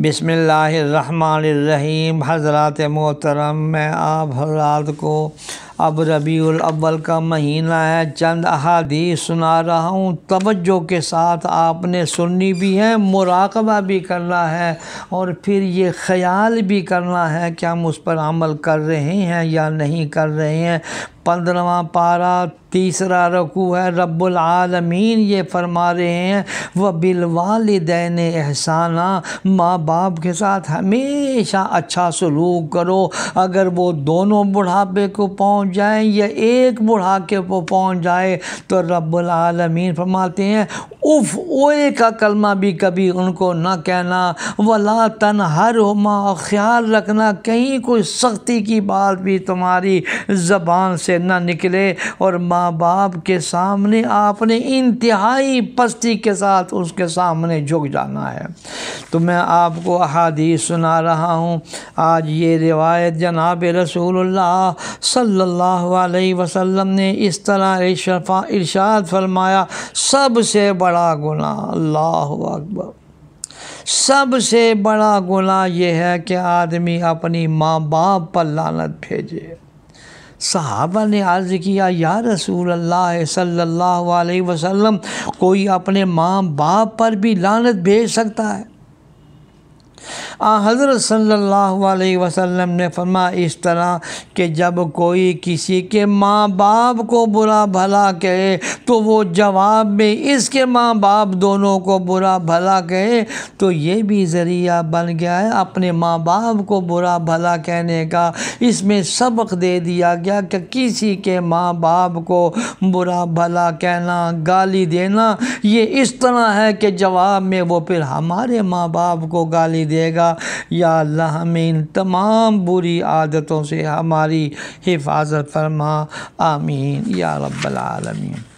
बिसमीम हज़रत मोहतरम मैं आप हजरात को अब रबी अव्वल का महीना है चंद अहादीस सुना रहा हूँ तवज्जो के साथ आपने सुननी भी है मुराकबा भी करना है और फिर ये ख्याल भी करना है कि हम उस पर अमल कर रहे हैं या नहीं कर रहे हैं पंद्रवा पारा तीसरा रकू है रब्बुल आलमीन ये फरमा रहे हैं वह दैन एहसाना माँ बाप के साथ हमेशा अच्छा सलूक करो अगर वो दोनों बुढ़ापे को पहुँच जाए या एक बुढ़ापे को पहुँच जाए तो रब्बुल आलमीन फरमाते हैं उफ ओए का कलमा भी कभी उनको ना कहना वला तन हर हमा ख्याल रखना कहीं कोई सख्ती की बात भी तुम्हारी ज़बान से ना निकले और माँ बाप के सामने आपने इंतहाई पस्ती के साथ उसके सामने झुक जाना है तो मैं आपको अहादीस सुना रहा हूँ आज ये रिवायत जनाब रसूल सल्लल्लाहु अलैहि वसल्लम ने इस तरह इर्शाद फरमाया सबसे बड़ा बड़ा गुना अल्लाह अकबर सबसे बड़ा गुना यह है कि आदमी अपनी माँ बाप पर लानत भेजे सहाबा ने अर्ज़ किया या रसूल अल्लाह सल्लल्लाहु अलैहि वसल्लम कोई अपने माँ बाप पर भी लानत भेज सकता है हज़रत सल्लल्लाहु अलैहि वसल्लम ने फरमा इस तरह कि जब कोई किसी के माँ बाप को बुरा भला कहे तो वो जवाब में इसके माँ बाप दोनों को बुरा भला कहे तो ये भी ज़रिया बन गया है अपने माँ बाप को बुरा भला कहने का इसमें सबक दे दिया गया कि किसी के माँ बाप को बुरा भला कहना गाली देना ये इस तरह है कि जवाब में वो फिर हमारे माँ बाप को गाली देगा या अल्लाह हमें इन तमाम बुरी आदतों से हमारी हिफाजत फरमा आमीन या रब्बल आलमीन